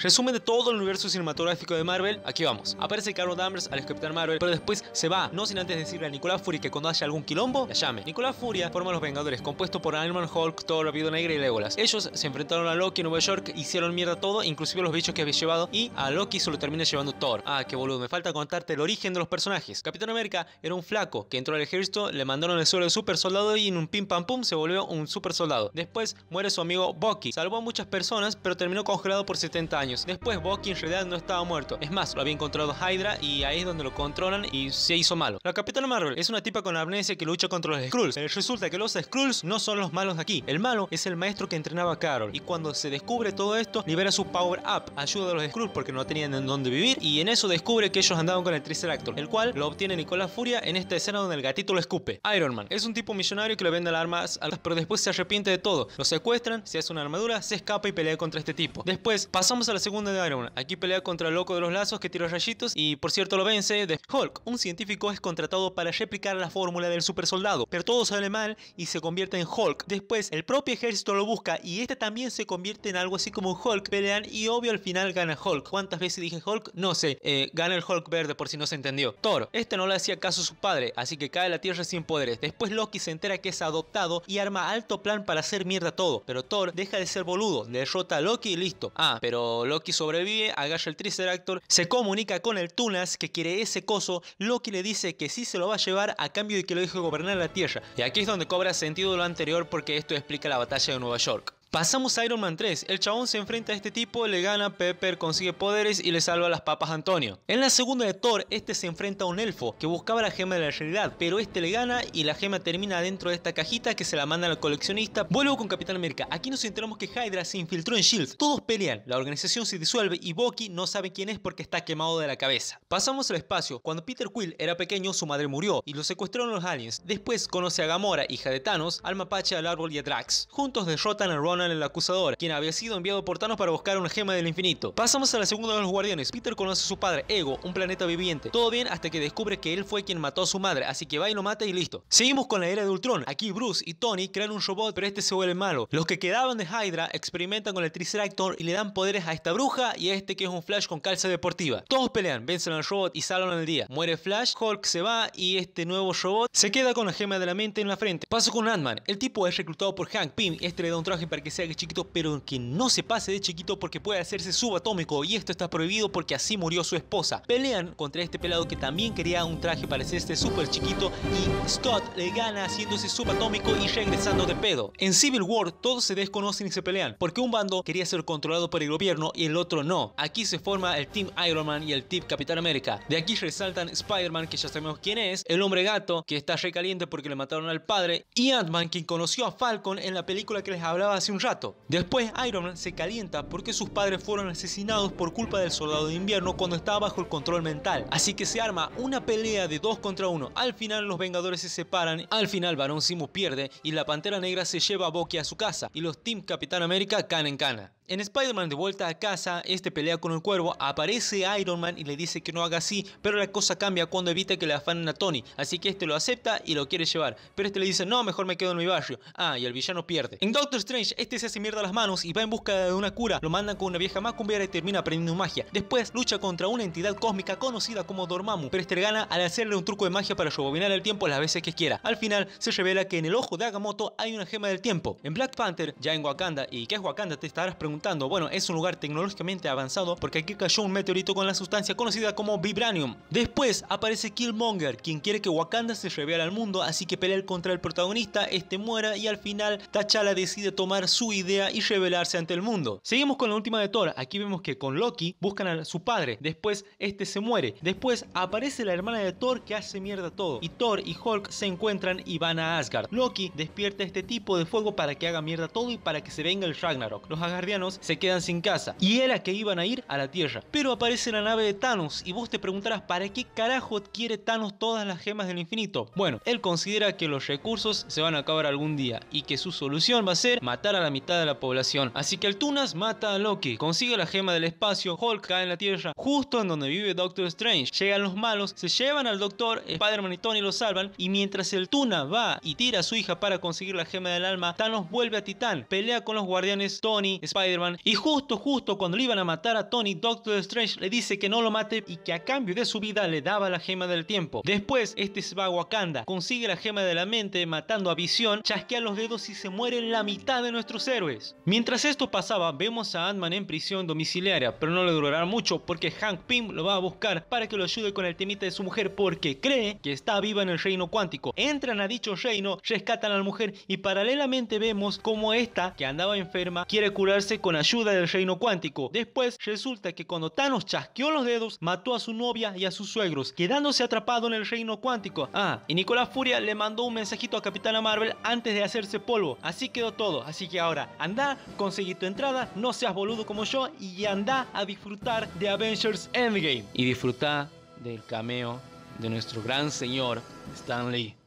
Resumen de todo el universo cinematográfico de Marvel, aquí vamos. Aparece Carol Danvers al Capitán Marvel, pero después se va, no sin antes decirle a Nicolás Fury que cuando haya algún quilombo, la llame. Nicolás Fury forma los Vengadores, compuesto por Iron Man, Hulk, Thor, Viuda Negra y Legolas. Ellos se enfrentaron a Loki en Nueva York, hicieron mierda todo, inclusive los bichos que había llevado, y a Loki solo termina llevando Thor. Ah, qué boludo, me falta contarte el origen de los personajes. Capitán América era un flaco que entró al ejército, le mandaron el suelo de super soldado y en un pim pam pum se volvió un super soldado. Después muere su amigo Bucky, salvó a muchas personas, pero terminó congelado por 70 años. Después Bucky en realidad no estaba muerto. Es más, lo había encontrado Hydra y ahí es donde lo controlan y se hizo malo. La Capitana Marvel es una tipa con amnesia que lucha contra los Skrulls. Resulta que los Skrulls no son los malos de aquí. El malo es el maestro que entrenaba a Carol. Y cuando se descubre todo esto, libera su power up. Ayuda a los Skrulls porque no tenían en dónde vivir. Y en eso descubre que ellos andaban con el Triceratops, El cual lo obtiene Nicolás Furia en esta escena donde el gatito lo escupe. Iron Man es un tipo millonario que le vende las armas a pero después se arrepiente de todo. Lo secuestran, se hace una armadura, se escapa y pelea contra este tipo. Después pasamos a la segunda de Iron Aquí pelea contra el loco de los lazos que tira rayitos y por cierto lo vence. De Hulk, un científico es contratado para replicar la fórmula del super soldado, pero todo sale mal y se convierte en Hulk. Después el propio ejército lo busca y este también se convierte en algo así como un Hulk. Pelean y obvio al final gana Hulk. ¿Cuántas veces dije Hulk? No sé. Eh, gana el Hulk verde por si no se entendió. Thor, este no le hacía caso a su padre, así que cae a la tierra sin poderes. Después Loki se entera que es adoptado y arma alto plan para hacer mierda todo, pero Thor deja de ser boludo, derrota a Loki y listo. Ah, pero Loki sobrevive, agarra el actor, se comunica con el Tunas que quiere ese coso, Loki le dice que sí se lo va a llevar a cambio de que lo deje gobernar la Tierra. Y aquí es donde cobra sentido lo anterior porque esto explica la batalla de Nueva York. Pasamos a Iron Man 3. El chabón se enfrenta a este tipo, le gana, Pepper consigue poderes y le salva a las papas a Antonio. En la segunda de Thor, este se enfrenta a un elfo que buscaba la gema de la realidad, pero este le gana y la gema termina dentro de esta cajita que se la manda al coleccionista. Vuelvo con Capitán América. Aquí nos enteramos que Hydra se infiltró en Shield. Todos pelean, la organización se disuelve y Bucky no sabe quién es porque está quemado de la cabeza. Pasamos al espacio. Cuando Peter Quill era pequeño, su madre murió y lo secuestraron los aliens. Después conoce a Gamora, hija de Thanos, al mapache, al árbol y a Drax. Juntos derrotan a Ron en el acusador, quien había sido enviado por Thanos para buscar una gema del infinito. Pasamos a la segunda de los guardianes. Peter conoce a su padre, Ego, un planeta viviente. Todo bien hasta que descubre que él fue quien mató a su madre, así que va y lo mata y listo. Seguimos con la era de Ultron. Aquí Bruce y Tony crean un robot, pero este se vuelve malo. Los que quedaban de Hydra experimentan con el Triceractor y le dan poderes a esta bruja y a este que es un Flash con calza deportiva. Todos pelean, vencen al robot y salen al día. Muere Flash, Hulk se va y este nuevo robot se queda con la gema de la mente en la frente. Paso con Ant-Man. El tipo es reclutado por Hank Pym. Este le da un traje para que que chiquito, pero que no se pase de chiquito porque puede hacerse subatómico y esto está prohibido porque así murió su esposa. Pelean contra este pelado que también quería un traje para este súper chiquito y Scott le gana haciéndose subatómico y regresando de pedo. En Civil War todos se desconocen y se pelean porque un bando quería ser controlado por el gobierno y el otro no. Aquí se forma el Team Iron Man y el Team Capitán América. De aquí resaltan Spider-Man que ya sabemos quién es, el hombre gato que está recaliente porque le mataron al padre y Ant-Man quien conoció a Falcon en la película que les hablaba hace un rato. Después Iron Man se calienta porque sus padres fueron asesinados por culpa del soldado de invierno cuando estaba bajo el control mental. Así que se arma una pelea de dos contra uno. Al final los Vengadores se separan, al final Baron Zimu pierde y la Pantera Negra se lleva a Bucky a su casa y los Team Capitán América caen en cana. En Spider-Man de vuelta a casa, este pelea con el cuervo, aparece Iron Man y le dice que no haga así, pero la cosa cambia cuando evita que le afanen a Tony, así que este lo acepta y lo quiere llevar, pero este le dice no, mejor me quedo en mi barrio, ah, y el villano pierde. En Doctor Strange, este se hace mierda las manos y va en busca de una cura, lo mandan con una vieja macumbiara y termina aprendiendo magia, después lucha contra una entidad cósmica conocida como Dormammu, pero este gana al hacerle un truco de magia para rebobinar el tiempo las veces que quiera, al final se revela que en el ojo de Agamotto hay una gema del tiempo. En Black Panther, ya en Wakanda, y qué es Wakanda te estarás preguntando bueno, es un lugar tecnológicamente avanzado porque aquí cayó un meteorito con la sustancia conocida como Vibranium. Después aparece Killmonger, quien quiere que Wakanda se revele al mundo, así que pelea contra el protagonista, este muera y al final T'Challa decide tomar su idea y revelarse ante el mundo. Seguimos con la última de Thor, aquí vemos que con Loki buscan a su padre, después este se muere, después aparece la hermana de Thor que hace mierda todo y Thor y Hulk se encuentran y van a Asgard. Loki despierta este tipo de fuego para que haga mierda todo y para que se venga el Ragnarok. Los Asgardianos se quedan sin casa y era que iban a ir a la Tierra. Pero aparece la nave de Thanos y vos te preguntarás ¿para qué carajo adquiere Thanos todas las gemas del infinito? Bueno, él considera que los recursos se van a acabar algún día y que su solución va a ser matar a la mitad de la población. Así que el Tunas mata a Loki, consigue la gema del espacio, Hulk cae en la Tierra, justo en donde vive Doctor Strange. Llegan los malos, se llevan al Doctor, Spider-Man y Tony lo salvan y mientras el Tuna va y tira a su hija para conseguir la gema del alma, Thanos vuelve a Titán, pelea con los guardianes Tony, spider y justo justo cuando le iban a matar a Tony, Doctor Strange le dice que no lo mate y que a cambio de su vida le daba la gema del tiempo. Después, este se va a Wakanda, consigue la gema de la mente matando a Visión, chasquea los dedos y se mueren la mitad de nuestros héroes. Mientras esto pasaba, vemos a Ant-Man en prisión domiciliaria, pero no le durará mucho porque Hank Pym lo va a buscar para que lo ayude con el temita de su mujer porque cree que está viva en el reino cuántico. Entran a dicho reino, rescatan a la mujer y paralelamente vemos como esta, que andaba enferma, quiere curarse con ayuda del reino cuántico. Después resulta que cuando Thanos chasqueó los dedos, mató a su novia y a sus suegros, quedándose atrapado en el reino cuántico. Ah, y Nicolás Furia le mandó un mensajito a Capitana Marvel antes de hacerse polvo. Así quedó todo. Así que ahora, anda, conseguí tu entrada, no seas boludo como yo y anda a disfrutar de Avengers Endgame. Y disfruta del cameo de nuestro gran señor Stan Lee.